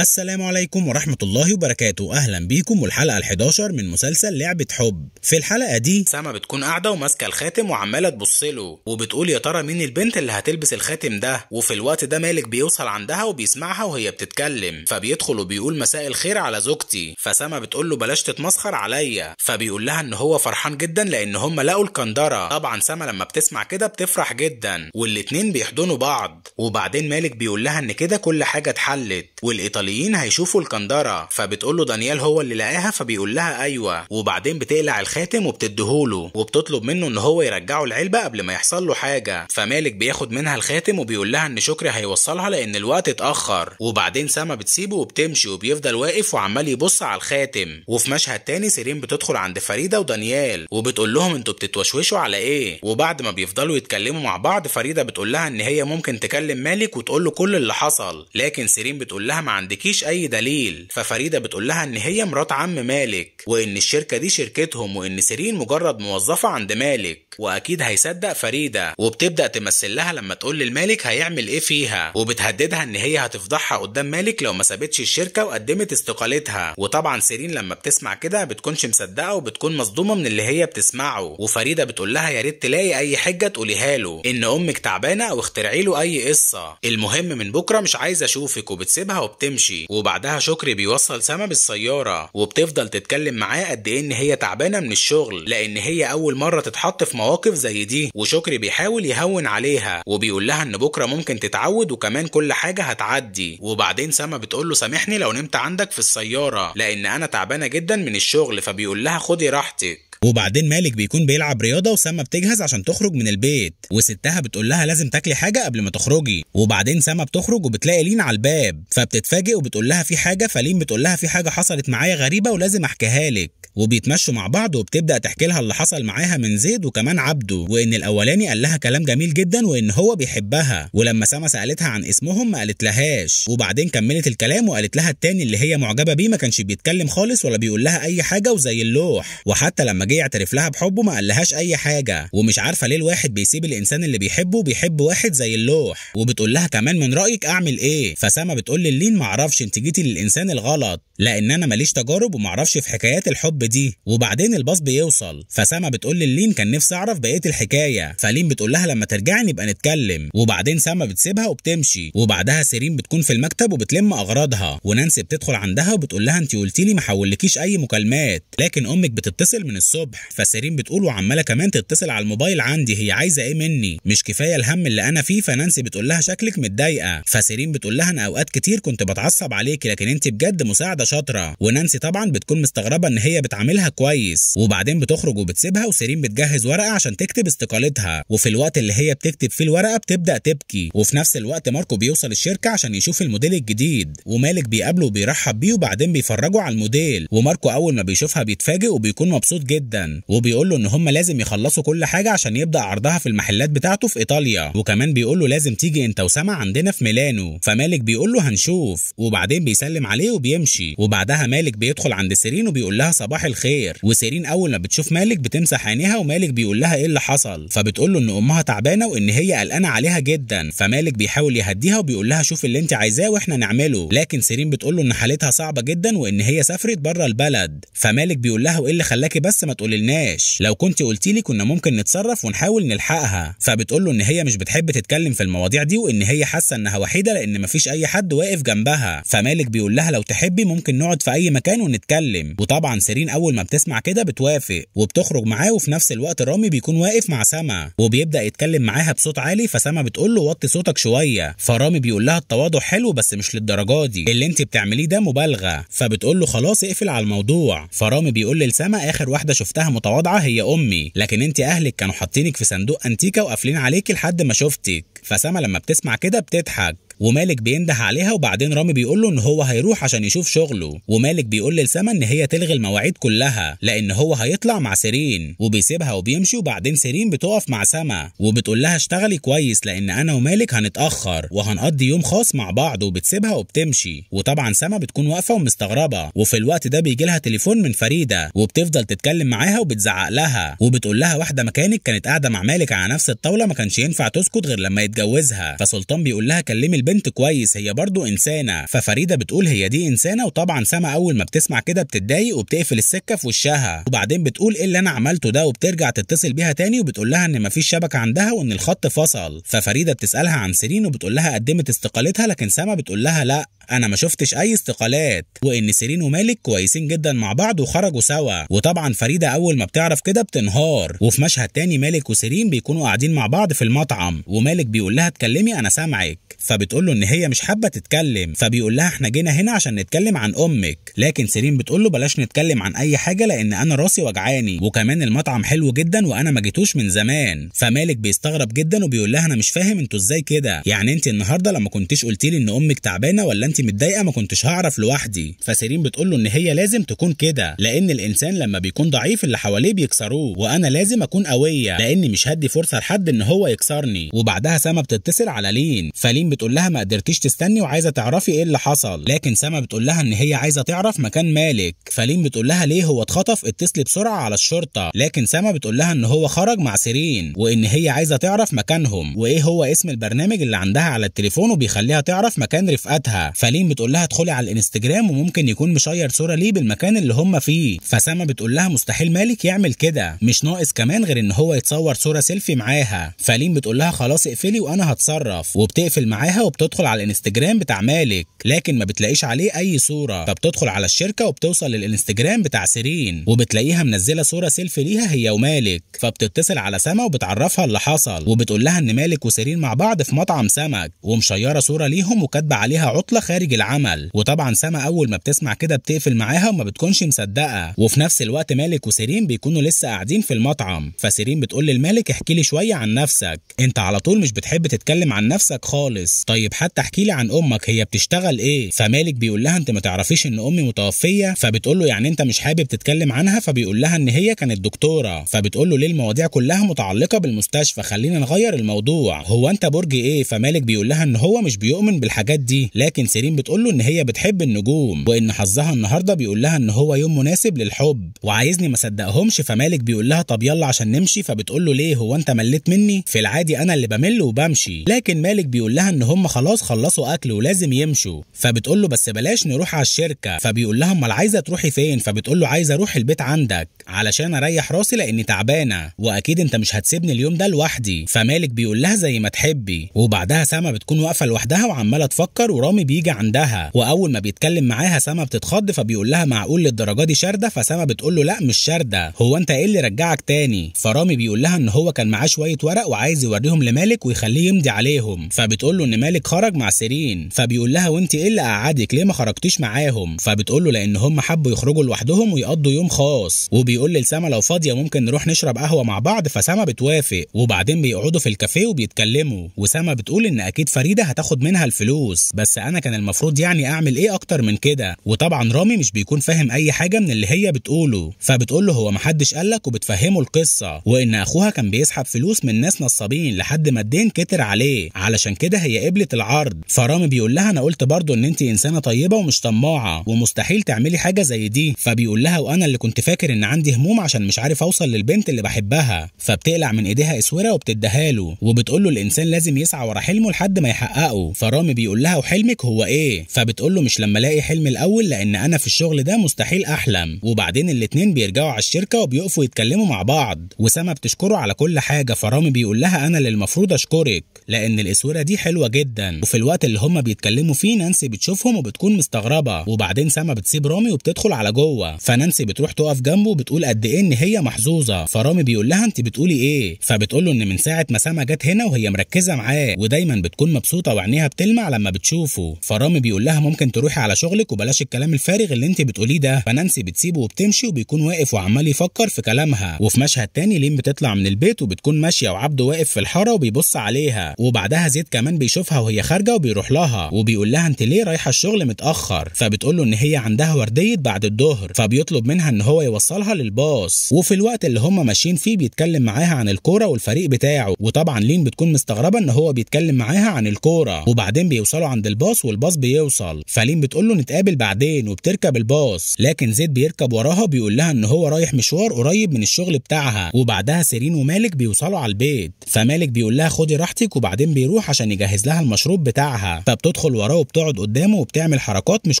السلام عليكم ورحمة الله وبركاته أهلا بيكم والحلقة ال11 من مسلسل لعبة حب في الحلقة دي سما بتكون قاعدة وماسكة الخاتم وعمالة تبص له وبتقول يا ترى مين البنت اللي هتلبس الخاتم ده وفي الوقت ده مالك بيوصل عندها وبيسمعها وهي بتتكلم فبيدخل وبيقول مساء الخير على زوجتي فسما بتقول له بلاش تتمسخر عليا فبيقول لها ان هو فرحان جدا لان هم لقوا الكندرة طبعا سما لما بتسمع كده بتفرح جدا والاتنين بيحضنوا بعض وبعدين مالك بيقول لها ان كده كل حاجة اتحلت والايطالي الايطاليين هيشوفوا الكندره فبتقول له دانيال هو اللي لقاها فبيقول لها ايوه وبعدين بتقلع الخاتم وبتديهوله وبتطلب منه ان هو يرجعه العلبه قبل ما يحصل له حاجه فمالك بياخد منها الخاتم وبيقول لها ان شكري هيوصلها لان الوقت اتاخر وبعدين سما بتسيبه وبتمشي وبيفضل واقف وعمال يبص على الخاتم وفي مشهد تاني سيرين بتدخل عند فريده ودانيال وبتقول لهم انتوا بتتوشوشوا على ايه وبعد ما بيفضلوا يتكلموا مع بعض فريده بتقول لها ان هي ممكن تكلم مالك وتقول له كل اللي حصل لكن سيرين بتقول لها ما عندي عندكيش اي دليل ففريده بتقول لها ان هي مرات عم مالك وان الشركه دي شركتهم وان سيرين مجرد موظفه عند مالك واكيد هيصدق فريده وبتبدا تمثل لها لما تقول للمالك هيعمل ايه فيها وبتهددها ان هي هتفضحها قدام مالك لو ما سابتش الشركه وقدمت استقالتها وطبعا سيرين لما بتسمع كده بتكونش مصدقه وبتكون مصدومه من اللي هي بتسمعه وفريده بتقول لها يا ريت تلاقي اي حجه تقوليها له ان امك تعبانه او اخترعي له اي قصه المهم من بكره مش عايزه اشوفك وبتسيبها وبتمشي بتمشي وبعدها شكري بيوصل سما بالسياره وبتفضل تتكلم معاه قد ايه ان هي تعبانه من الشغل لان هي اول مره تتحط في مواقف زي دي وشكري بيحاول يهون عليها وبيقول لها ان بكره ممكن تتعود وكمان كل حاجه هتعدي وبعدين سما بتقول له سامحني لو نمت عندك في السياره لان انا تعبانه جدا من الشغل فبيقول لها خدي راحتك وبعدين مالك بيكون بيلعب رياضه وسما بتجهز عشان تخرج من البيت وستها بتقول لها لازم تاكلي حاجه قبل ما تخرجي وبعدين سما بتخرج وبتلاقي لين على الباب فبتتفاجئ وبتقول لها في حاجه فلين بتقول لها في حاجه حصلت معايا غريبه ولازم احكيها لك وبيتمشوا مع بعض وبتبدا تحكي لها اللي حصل معاها من زيد وكمان عبده وان الاولاني قال لها كلام جميل جدا وان هو بيحبها ولما سما سالتها عن اسمهم ما قالت لهاش وبعدين كملت الكلام وقالت لها التاني اللي هي معجبه بيه ما كانش بيتكلم خالص ولا بيقول لها اي حاجه وزي اللوح وحتى لما جه جه يعترف لها بحبه ما قالهاش اي حاجه ومش عارفه ليه الواحد بيسيب الانسان اللي بيحبه بيحب واحد زي اللوح وبتقول لها كمان من رايك اعمل ايه فسما بتقول للين معرفش انت جيتي للانسان الغلط لان انا ماليش تجارب ومعرفش في حكايات الحب دي وبعدين الباص بيوصل فسما بتقول للين كان نفسي اعرف بقيه الحكايه فلين بتقول لها لما ترجعي نبقى نتكلم وبعدين سما بتسيبها وبتمشي وبعدها سيرين بتكون في المكتب وبتلم اغراضها ونانسي بتدخل عندها وبتقول لها انت قلتي لي ما حولكيش اي مكالمات لكن امك بتتصل من الصبح الصبح فسيرين بتقول وعماله كمان تتصل على الموبايل عندي هي عايزه ايه مني مش كفايه الهم اللي انا فيه فنانسي بتقول لها شكلك متضايقه فسيرين بتقول لها انا اوقات كتير كنت بتعصب عليكي لكن انت بجد مساعده شاطره ونانسي طبعا بتكون مستغربه ان هي بتعاملها كويس وبعدين بتخرج وبتسيبها وسيرين بتجهز ورقه عشان تكتب استقالتها وفي الوقت اللي هي بتكتب فيه الورقه بتبدا تبكي وفي نفس الوقت ماركو بيوصل الشركه عشان يشوف الموديل الجديد ومالك بيقابله وبيرحب بيه وبعدين بيفرجه على الموديل وماركو اول ما بيشوفها بيتفاجئ وبيكون مبسوط جدا جدا وبيقول له ان هم لازم يخلصوا كل حاجه عشان يبدا عرضها في المحلات بتاعته في ايطاليا وكمان بيقول له لازم تيجي انت وسام عندنا في ميلانو فمالك بيقول له هنشوف وبعدين بيسلم عليه وبيمشي وبعدها مالك بيدخل عند سيرين وبيقول لها صباح الخير وسيرين اول ما بتشوف مالك بتمسح عينيها ومالك بيقول لها ايه اللي حصل فبتقول له ان امها تعبانه وان هي قلقانه عليها جدا فمالك بيحاول يهديها وبيقول لها شوف اللي انت عايزاه واحنا نعمله لكن سيرين بتقول له ان حالتها صعبه جدا وان هي سافرت بره البلد فمالك بيقول لها وايه اللي خلاكي بس ما تقوليلناش لو كنت قلتي لي كنا ممكن نتصرف ونحاول نلحقها فبتقول له ان هي مش بتحب تتكلم في المواضيع دي وان هي حاسه انها وحيده لان مفيش اي حد واقف جنبها فمالك بيقول لها لو تحبي ممكن نقعد في اي مكان ونتكلم وطبعا سيرين اول ما بتسمع كده بتوافق وبتخرج معاه وفي نفس الوقت رامي بيكون واقف مع سما وبيبدا يتكلم معاها بصوت عالي فسما بتقول له وطي صوتك شويه فرامي بيقول لها التواضع حلو بس مش للدرجه دي اللي انت بتعمليه ده مبالغه فبتقول له خلاص اقفل على الموضوع فرامي بيقول لسما اخر واحده شفتها متواضعه هي امي لكن انت اهلك كانوا حاطينك في صندوق انتيكه وقافلين عليكي لحد ما شفتك فسما لما بتسمع كده بتضحك ومالك بينده عليها وبعدين رامي بيقول له ان هو هيروح عشان يشوف شغله ومالك بيقول لسما ان هي تلغي المواعيد كلها لان هو هيطلع مع سيرين وبيسيبها وبيمشي وبعدين سيرين بتقف مع سما وبتقول لها اشتغلي كويس لان انا ومالك هنتاخر وهنقضي يوم خاص مع بعض وبتسيبها وبتمشي وطبعا سما بتكون واقفه ومستغربه وفي الوقت ده بيجي لها تليفون من فريده وبتفضل تتكلم معاها وبتزعق لها وبتقول لها واحده مكانك كانت قاعده مع مالك على نفس الطاوله ما كانش ينفع تسكت غير لما يتجوز بيتجوزها فسلطان بيقول لها كلمي البنت كويس هي برضه انسانه ففريده بتقول هي دي انسانه وطبعا سما اول ما بتسمع كده بتتضايق وبتقفل السكه في وشها وبعدين بتقول ايه اللي انا عملته ده وبترجع تتصل بيها تاني وبتقول لها ان مفيش شبكه عندها وان الخط فصل ففريده بتسالها عن سيرين وبتقول لها قدمت استقالتها لكن سما بتقول لها لا انا ما شفتش اي استقالات وان سيرين ومالك كويسين جدا مع بعض وخرجوا سوا وطبعا فريده اول ما بتعرف كده بتنهار وفي مشهد تاني مالك وسيرين بيكونوا قاعدين مع بعض في المطعم ومالك بيقول بيقول لها اتكلمي انا سامعك فبتقول له ان هي مش حابه تتكلم فبيقول لها احنا جينا هنا عشان نتكلم عن امك لكن سيرين بتقول له بلاش نتكلم عن اي حاجه لان انا راسي وجعاني وكمان المطعم حلو جدا وانا ما جيتوش من زمان فمالك بيستغرب جدا وبيقول لها انا مش فاهم انتوا ازاي كده يعني انت النهارده لما كنتيش قلتي لي ان امك تعبانه ولا انت متضايقه ما كنتش هعرف لوحدي فسيرين بتقول له ان هي لازم تكون كده لان الانسان لما بيكون ضعيف اللي حواليه بيكسروه وانا لازم اكون قويه لاني مش هدي فرصه لحد ان هو يكسرني وبعدها سما بتتصل على لين فلين بتقول لها ما قدرتيش تستني وعايزه تعرفي ايه اللي حصل لكن سما بتقول لها ان هي عايزه تعرف مكان مالك فلين بتقول لها ليه هو اتخطف اتصلي بسرعه على الشرطه لكن سما بتقول لها ان هو خرج مع سيرين وان هي عايزه تعرف مكانهم وايه هو اسم البرنامج اللي عندها على التليفون وبيخليها تعرف مكان رفقاتها فلين بتقول لها ادخلي على الانستجرام وممكن يكون مشير صوره ليه بالمكان اللي هم فيه فسما بتقول لها مستحيل مالك يعمل كده مش ناقص كمان غير ان هو يتصور صوره سيلفي معاها فلين بتقول لها خلاص اقفلي لي وانا هتصرف وبتقفل معاها وبتدخل على الانستجرام بتاع مالك لكن ما بتلاقيش عليه اي صوره فبتدخل على الشركه وبتوصل للانستجرام بتاع سيرين وبتلاقيها منزله صوره سيلفي ليها هي ومالك فبتتصل على سما وبتعرفها اللي حصل وبتقول لها ان مالك وسيرين مع بعض في مطعم سمك ومشيره صوره ليهم وكاتبه عليها عطله خارج العمل وطبعا سما اول ما بتسمع كده بتقفل معاها وما بتكونش مصدقه وفي نفس الوقت مالك وسيرين بيكونوا لسه قاعدين في المطعم فسيرين بتقول للمالك احكي لي شويه عن نفسك انت على طول مش بت بتحب تتكلم عن نفسك خالص طيب حتى احكي لي عن امك هي بتشتغل ايه فمالك بيقول لها انت ما تعرفيش ان امي متوفيه فبتقول له يعني انت مش حابب تتكلم عنها فبيقول لها ان هي كانت دكتوره فبتقول له ليه المواضيع كلها متعلقه بالمستشفى خلينا نغير الموضوع هو انت برج ايه فمالك بيقول لها ان هو مش بيؤمن بالحاجات دي لكن سيرين بتقول له ان هي بتحب النجوم وان حظها النهارده بيقول لها ان هو يوم مناسب للحب وعايزني ما صدقهمش فمالك بيقول لها طب يلا عشان نمشي فبتقول له ليه هو انت مليت مني في العادي انا اللي بمل وبمشي لكن مالك بيقول لها ان هم خلاص خلصوا اكل ولازم يمشوا فبتقول له بس بلاش نروح على الشركه فبيقول لها امال عايزه تروحي فين فبتقول له عايزه اروح البيت عندك علشان اريح راسي لاني تعبانه واكيد انت مش هتسيبني اليوم ده لوحدي فمالك بيقول لها زي ما تحبي وبعدها سما بتكون واقفه لوحدها وعماله تفكر ورامي بيجي عندها واول ما بيتكلم معاها سما بتتخض فبيقول لها معقول للدرجه دي شارده فسما بتقول له لا مش شارده هو انت ايه اللي رجعك تاني فرامي بيقول لها ان هو كان معاه شويه ورق وعايز يوريهم لمالك ويخ يخليه يمضي عليهم فبتقول له ان مالك خرج مع سيرين فبيقول لها وانت ايه اللي قعدك ليه ما خرجتيش معاهم فبتقول له لان هم حبوا يخرجوا لوحدهم ويقضوا يوم خاص وبيقول لسما لو فاضيه ممكن نروح نشرب قهوه مع بعض فسما بتوافق وبعدين بيقعدوا في الكافيه وبيتكلموا وسما بتقول ان اكيد فريده هتاخد منها الفلوس بس انا كان المفروض يعني اعمل ايه اكتر من كده وطبعا رامي مش بيكون فاهم اي حاجه من اللي هي بتقوله فبتقول له هو محدش قالك وبتفهمه القصه وان اخوها كان بيسحب فلوس من ناس نصابين لحد ما الدين كتر عليه علشان كده هي قبلت العرض فرامي بيقول لها انا قلت برضه ان انت انسانه طيبه ومش طماعه ومستحيل تعملي حاجه زي دي فبيقول لها وانا اللي كنت فاكر ان عندي هموم عشان مش عارف اوصل للبنت اللي بحبها فبتقلع من ايديها اسوره وبتديها له وبتقول له الانسان لازم يسعى ورا حلمه لحد ما يحققه فرامي بيقول لها وحلمك هو ايه فبتقول له مش لما الاقي حلم الاول لان انا في الشغل ده مستحيل احلم وبعدين الاثنين بيرجعوا على الشركه وبيقفوا يتكلموا مع بعض وسما بتشكره على كل حاجه فرامي بيقول لها انا اللي المفروض اشكره دورك لان الاسوره دي حلوه جدا وفي الوقت اللي هما بيتكلموا فيه نانسي بتشوفهم وبتكون مستغربه وبعدين سما بتسيب رامي وبتدخل على جوه فنانسي بتروح تقف جنبه وبتقول قد ايه ان هي محظوظه فرامي بيقول لها انت بتقولي ايه فبتقول له ان من ساعه ما سما جت هنا وهي مركزه معاه ودايما بتكون مبسوطه وعينيها بتلمع لما بتشوفه فرامي بيقول لها ممكن تروحي على شغلك وبلاش الكلام الفارغ اللي انت بتقوليه ده فنانسي بتسيبه وبتمشي وبيكون واقف وعمال يفكر في كلامها وفي مشهد تاني لين بتطلع من البيت وبتكون ماشيه وعبده واقف في الحاره وبيبص عليها عليها وبعدها زيد كمان بيشوفها وهي خارجه وبيروح لها وبيقول لها انت ليه رايحه الشغل متاخر فبتقول له ان هي عندها ورديه بعد الظهر فبيطلب منها ان هو يوصلها للباص وفي الوقت اللي هم ماشيين فيه بيتكلم معاها عن الكوره والفريق بتاعه وطبعا لين بتكون مستغربه ان هو بيتكلم معاها عن الكوره وبعدين بيوصلوا عند الباص والباص بيوصل فلين بتقول له نتقابل بعدين وبتركب الباص لكن زيد بيركب وراها بيقول لها ان هو رايح مشوار قريب من الشغل بتاعها وبعدها سيرين ومالك بيوصلوا على البيت فمالك بيقول لها خدي براحتك وبعدين بيروح عشان يجهز لها المشروب بتاعها فبتدخل وراه وبتقعد قدامه وبتعمل حركات مش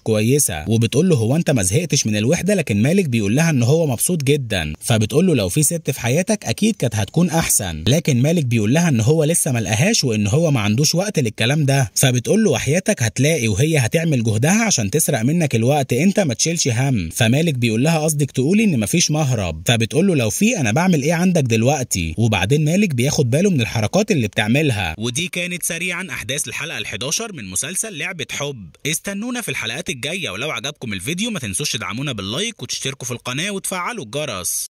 كويسه وبتقول له هو انت ما زهقتش من الوحده لكن مالك بيقول لها ان هو مبسوط جدا فبتقول له لو في ست في حياتك اكيد كانت هتكون احسن لكن مالك بيقول لها ان هو لسه ما لقاهاش وان هو ما عندوش وقت للكلام ده فبتقول له وحياتك هتلاقي وهي هتعمل جهدها عشان تسرق منك الوقت انت ما تشيلش هم فمالك بيقول لها قصدك تقولي ان مفيش مهرب فبتقول له لو في انا بعمل ايه عندك دلوقتي وبعدين مالك بياخد باله من الحركات اللي بتاع بتعملها ودي كانت سريعا احداث الحلقه ال11 من مسلسل لعبه حب استنونا في الحلقات الجايه ولو عجبكم الفيديو ما تنسوش تدعمونا باللايك وتشتركوا في القناه وتفعلوا الجرس